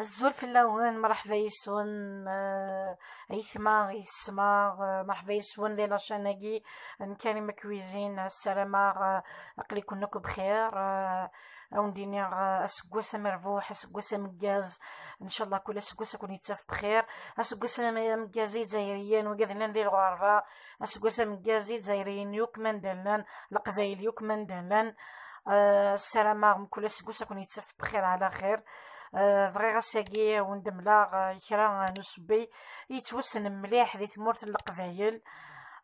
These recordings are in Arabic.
الزول في اللون مرحبا يسون عيثما آه، يسما آه، مرحبا يسون لي لاشاناكي نكريم كويزين السلامة عقلي آه، كنك بخير او نديني اسكوسا مربوح اسكوسا مكاز ان شاء الله كل اسكوسا كون يتساف بخير اسكوسا مكازي جزائريين وكذا ندير الغرفة اسكوسا مكازي جزائريين يوكمان دلان القبايل يوكمان دلان السلامة كل اسكوسا كون يتساف بخير على خير بغيغ assagi وندملا kra نصبي يتوسن مليح ذي di tmurt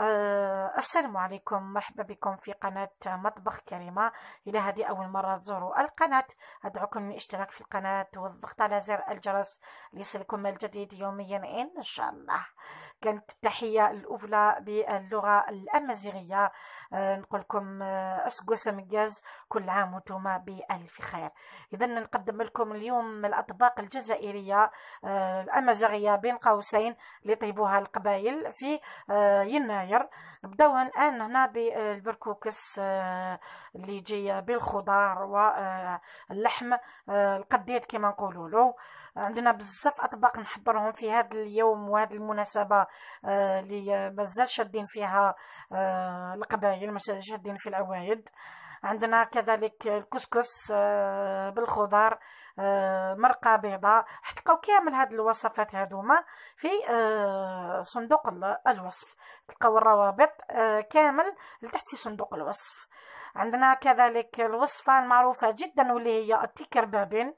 آه، السلام عليكم مرحبا بكم في قناة مطبخ كريمة إلى هذه أول مرة تزوروا القناة أدعوكم للاشتراك في القناة والضغط على زر الجرس ليصلكم الجديد يوميا إن شاء الله كانت التحية الأولى باللغة الأمازيغية آه، نقول لكم آه، أسقو مجاز كل عام وانتم بألف خير إذا نقدم لكم اليوم الأطباق الجزائرية آه، الأمازيغية بين قوسين لطيبوها القبائل في يناير نبداو الآن هنا بالبركوكس اللي يجي بالخضار واللحم القديد كما نقولوا له عندنا بزاف أطباق نحضرهم في هذا اليوم وهذه المناسبة آه، اللي مازال شادين فيها آه، القبائل مازال شادين في العوايد عندنا كذلك الكسكس آه، بالخضر مرقة بيضاء حتلقاو كامل هاد الوصفات هادوما في صندوق الوصف تلقاو الروابط كامل لتحت في صندوق الوصف عندنا كذلك الوصفة المعروفة جدا واللي هي التيكر بابين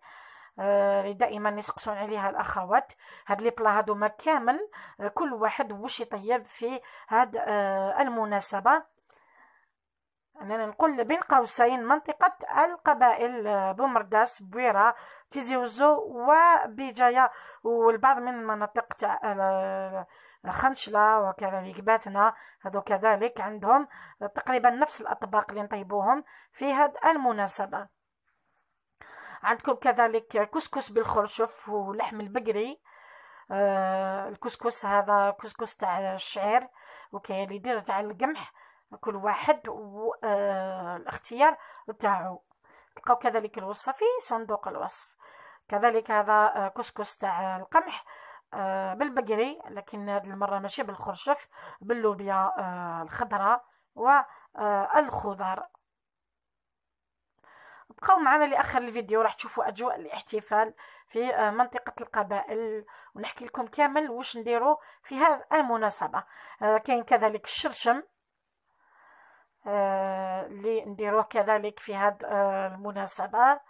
آه، دائما يسقسون عليها الاخوات هاد لي بلا هادو ما كامل آه، كل واحد واش يطيب في هاد آه، المناسبه اننا نقول بين قوسين منطقه القبائل بومرداس بويره وزو وبجايه والبعض من المناطق تاع خنشلة وكذلك باتنا هذو كذلك عندهم تقريبا نفس الأطباق اللي نطيبوهم في هذه المناسبة عندكم كذلك كسكس بالخرشف ولحم البقري آه الكسكس هذا كسكس تاع الشعير وكاين اللي يدير تاع القمح كل واحد والاختيار آه، تاعو تلقاو كذلك الوصفة في صندوق الوصف كذلك هذا آه، كسكس تاع القمح آه، بالبقري لكن هذه المرة ماشي بالخرشف باللوبيا الخضراء والخضار بقاو معنا لاخر الفيديو راح تشوفوا اجواء الاحتفال في آه، منطقه القبائل ونحكي لكم كامل واش نديرو في هذه المناسبه آه، كاين كذلك الشرشم آه، اللي نديروه كذلك في هذه المناسبه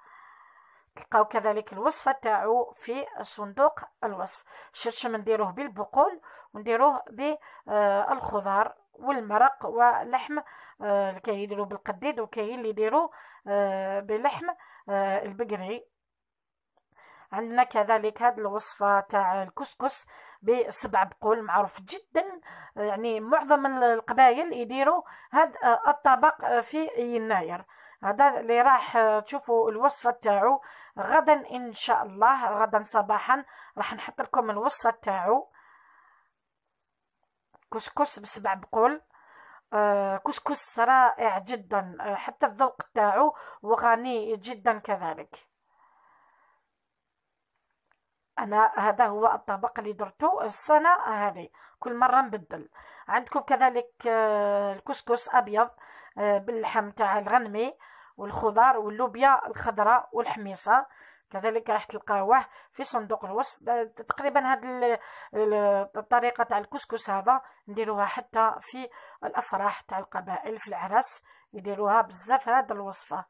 تلقاو كذلك الوصفة تاعو في صندوق الوصف الشرشم نديروه بالبقول ونديروه بالخضار والمرق واللحم آه كيديروا بالقديد وكاين اللي يديروا آه، بلحم آه، البقري عندنا كذلك هذه الوصفه تاع الكسكس بسبع بقول معروف جدا يعني معظم القبائل يديروا هذا آه، الطبق في يناير هذا اللي راح تشوفوا الوصفة تاعو غدا إن شاء الله غدا صباحا راح نحط لكم الوصفة تاعو كسكس بسبع بقول آه، كسكس رائع جدا آه، حتى الذوق تاعو وغني جدا كذلك انا هذا هو الطبق اللي درته السنه هذه كل مره نبدل عندكم كذلك آه، الكسكس ابيض باللحم تاع الغنمي والخضار واللوبيا الخضراء والحميصه كذلك راح تلقاوه في صندوق الوصف تقريبا هاد الطريقه تاع الكسكس هذا نديروها حتى في الافراح تاع القبائل في العرس يديروها بزاف هاد الوصفه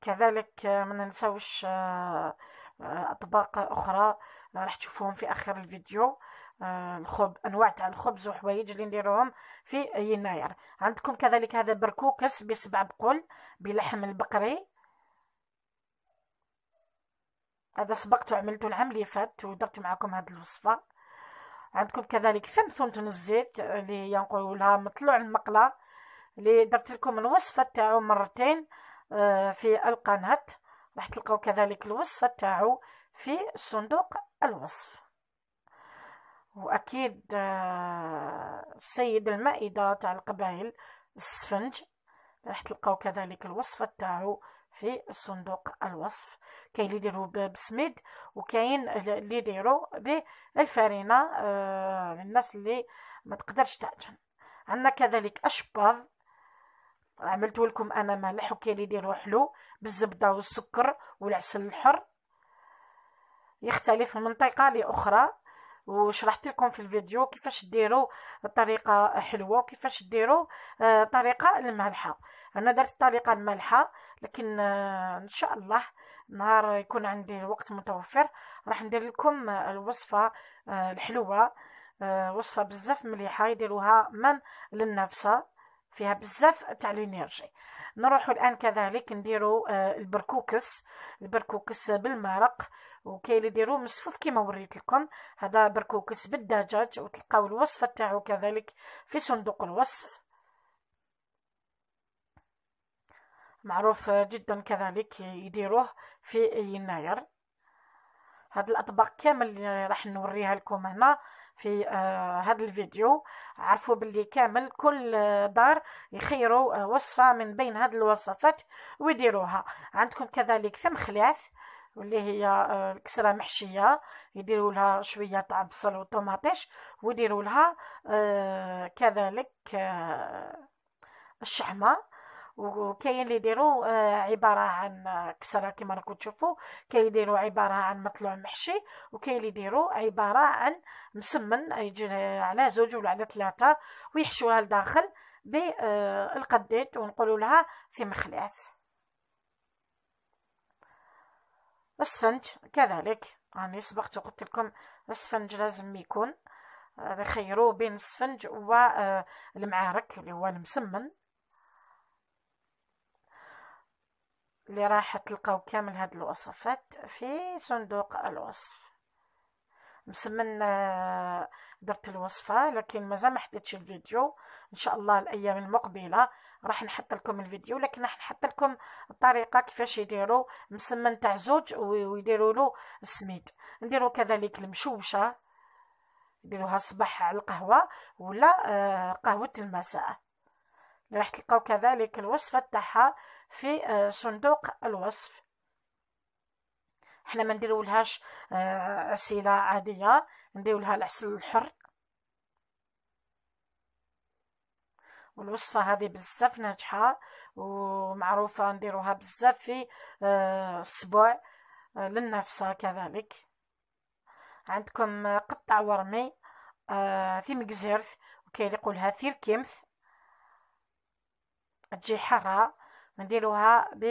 كذلك ما ننساوش آه، آه، اطباق اخرى راح تشوفوهم في اخر الفيديو الخب انواع تاع الخبز وحوايج اللي نديروهم في يناير عندكم كذلك هذا بركوكس بسبع بقول بلحم البقري هذا سبقت وعملته العام اللي فات ودرت معكم هذه الوصفه عندكم كذلك ثمثمة الزيت اللي ينقول لها مطلوع المقله اللي درت لكم الوصفه تاعو مرتين آه، في القناه راح تلقاو كذلك الوصفه تاعو في صندوق الوصف وأكيد آه، السيد المائدة تاع القبائل السفنج راح تلقاو كذلك الوصفة تاعو في صندوق الوصف كاين اللي يديرو بسميد وكاين اللي يديرو بالفرينة للناس آه، اللي ما تقدرش تعجن عندنا كذلك أشباض عملت لكم انا مالح وكاين اللي يديرو حلو بالزبده والسكر والعسل الحر يختلف من منطقه لاخرى وشرحت لكم في الفيديو كيفاش ديروا طريقه حلوه وكيفاش ديروا آه، طريقه المالحه انا درت الطريقه المالحه لكن آه، ان شاء الله نهار يكون عندي الوقت متوفر راح ندير لكم الوصفه آه، الحلوه وصفه بزاف مليحه يديروها من للنفسه فيها بزاف تاع الانرجي نروحوا الان كذلك نديروا البركوكس البركوكس بالمرق وكاين اللي يديروه مصفوف كما وريت لكم هذا بركوكس بالدجاج وتلقاو الوصفه تاعو كذلك في صندوق الوصف معروف جدا كذلك يديروه في يناير هاد الاطباق كامل اللي راح نوريها لكم هنا في هذا آه، الفيديو عرفوا باللي كامل كل دار يخيروا آه، وصفه من بين هاد الوصفات ويديروها عندكم كذلك ثم خلاث واللي هي آه، الكسره محشيه يديروا لها شويه تاع بصل وطوماطيش ويديروا لها آه، كذلك آه، الشحمه وكاين اللي يديروا عباره عن كسره كما راكم تشوفوا كاين يديروا عباره عن مطلوع محشي وكاين اللي يديروا عباره عن مسمن يجي على زوج ولا على ثلاثه ويحشوها لداخل بالقديت ونقولوا لها في مخلاث السفنج كذلك راني سبقت وقلت لكم السفنج لازم يكون نخيروا بين السفنج والمعارك آه، اللي هو المسمن اللي راح تلقاو كامل هاد الوصفات في صندوق الوصف مسمن آه، درت الوصفه لكن مازال ما حطيتش الفيديو ان شاء الله الايام المقبله راح نحط لكم الفيديو لكن راح نحط لكم الطريقه كيفاش يديروا مسمن تاع زوج ويديروا له السميد نديروا كذلك المشوشه ديروها الصباح على القهوه ولا آه، قهوه المساء راح تلقاو كذلك الوصفه تاعها في آه، صندوق الوصف حنا ما نديرولهاش آه عسيله عاديه نديرولها العسل الحر والوصفة هذه بزاف ناجحة ومعروفة نديروها بزاف في الصبع آه، آه، للنفسة كذلك عندكم آه، قطع ورمي ثيم جزرث وكيليقولها ثير كيمث تجي حرة نديروها ب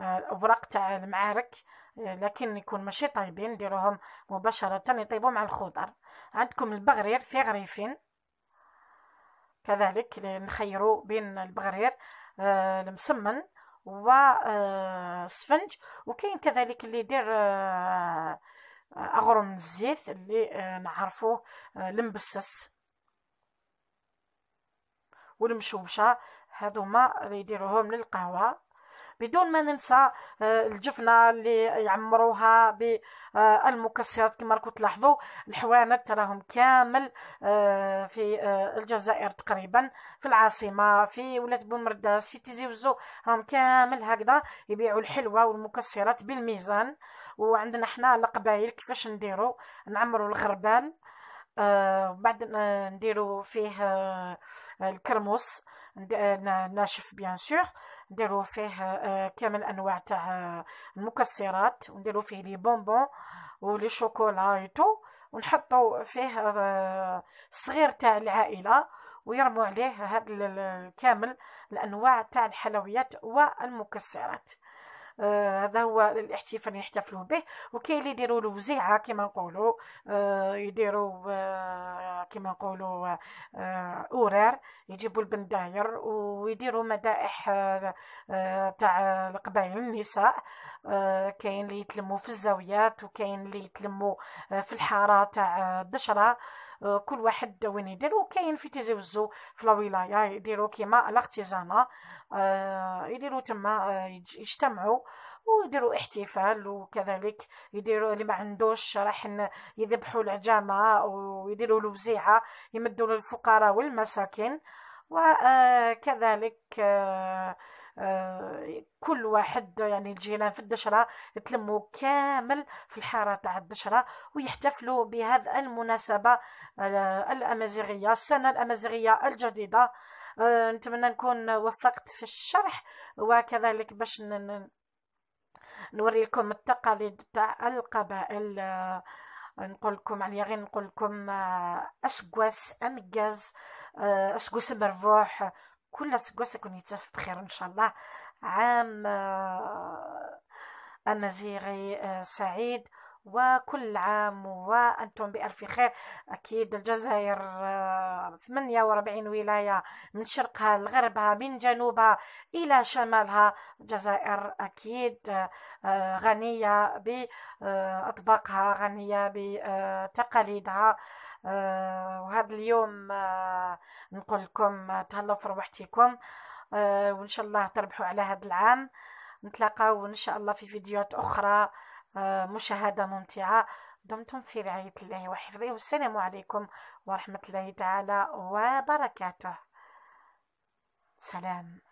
الاوراق تاع المعارك لكن يكون ماشي طايبين نديروهم مباشره يطيبوا مع الخضر عندكم البغرير في غريفين كذلك نخيرو بين البغرير آه، المسمن و آه، السفنج وكاين كذلك اللي يدير آه، اغرم الزيت اللي نعرفوه المبسس والمشوشه هادو ما يديروهم للقهوه بدون ما ننسى آه، الجفنه اللي يعمروها بالمكسرات آه، كما راكم تلاحظوا الحوانت راهم كامل آه، في الجزائر تقريبا في العاصمه في ولاد بومرداس في تيزي وزو راهم كامل هكذا يبيعوا الحلوى والمكسرات بالميزان وعندنا حنا القبايل كيفاش نديروا نعمروا الغربال آه بعد نديرو فيه آه، الكرموس ناشف بيان سور نديرو فيه آه، كامل انواع تاع آه، المكسرات ونديرو فيه لي بونبون ولي شوكولا ايتو ونحطو فيه الصغير تاع العائله ويرموا عليه هاد كامل الانواع تاع الحلويات والمكسرات هذا هو الاحتفال يحتفلوا به وكاين اللي يديروا له وزيعه كما نقولوا آه، يديروا آه، كما نقولوا آه، اورار يجيبوا البن داير ويديروا مدائح تاع القبائل النساء كاين اللي يتلموا في الزاويات وكاين اللي يتلموا في الحاره تاع الدشره آه، كل واحد وين يدير وكاين في تيزيوزو في لا ولايه يديروا كيما الاختزانه آه، يديروا تما آه، يجتمعوا ويديروا احتفال وكذلك يديروا اللي ما عندوش راح يذبحوا العجامه ويديروا الوزيعه يمدوا للفقراء والمساكين وكذلك آه آه، كل واحد يعني الجيران في الدشرة تلموا كامل في الحارة تاع الدشرة ويحتفلوا بهذا المناسبة آه، الأمازيغية السنة الأمازيغية الجديدة آه، نتمنى نكون وفقت في الشرح وكذلك باش نوريكم التقاليد تاع القبائل نقول لكم عليا غير نقول لكم اسكواس امجاز اسكواس مرفوح كل سكوس يكون يتسف بخير ان شاء الله عام آه، امازيغي آه، سعيد وكل عام وأنتم بألف خير أكيد الجزائر 48 آه، ولاية من شرقها لغربها من جنوبها إلى شمالها الجزائر أكيد غنية بأطباقها غنية بتقاليدها آه وهذا اليوم آه نقول لكم آه، تهلاو في روحتكم آه وان شاء الله تربحوا على هذا العام نتلاقاو ان شاء الله في فيديوهات اخرى آه، مشاهده ممتعه دمتم في رعايه الله وحفظه والسلام عليكم ورحمه الله تعالى وبركاته سلام